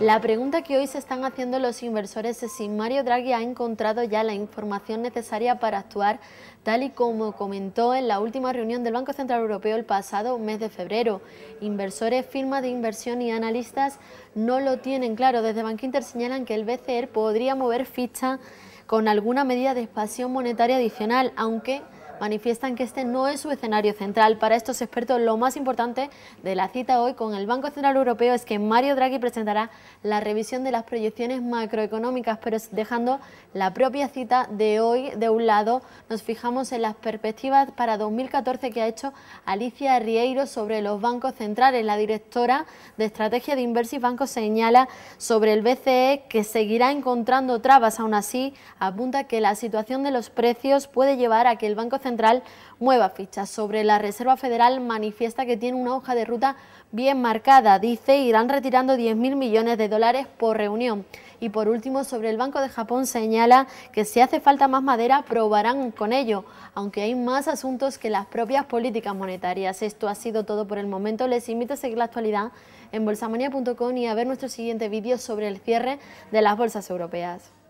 La pregunta que hoy se están haciendo los inversores es si Mario Draghi ha encontrado ya la información necesaria para actuar, tal y como comentó en la última reunión del Banco Central Europeo el pasado mes de febrero. Inversores, firmas de inversión y analistas no lo tienen claro. Desde Bankinter señalan que el BCE podría mover ficha con alguna medida de expansión monetaria adicional, aunque manifiestan que este no es su escenario central. Para estos expertos, lo más importante de la cita hoy con el Banco Central Europeo es que Mario Draghi presentará la revisión de las proyecciones macroeconómicas, pero dejando la propia cita de hoy de un lado, nos fijamos en las perspectivas para 2014 que ha hecho Alicia Rieiro sobre los bancos centrales. La directora de Estrategia de Inversis Banco señala sobre el BCE que seguirá encontrando trabas. Aún así, apunta que la situación de los precios puede llevar a que el Banco Central Central mueva fichas sobre la Reserva Federal, manifiesta que tiene una hoja de ruta bien marcada. Dice, irán retirando 10.000 millones de dólares por reunión. Y por último, sobre el Banco de Japón señala que si hace falta más madera, probarán con ello, aunque hay más asuntos que las propias políticas monetarias. Esto ha sido todo por el momento. Les invito a seguir la actualidad en bolsamania.com y a ver nuestro siguiente vídeo sobre el cierre de las bolsas europeas.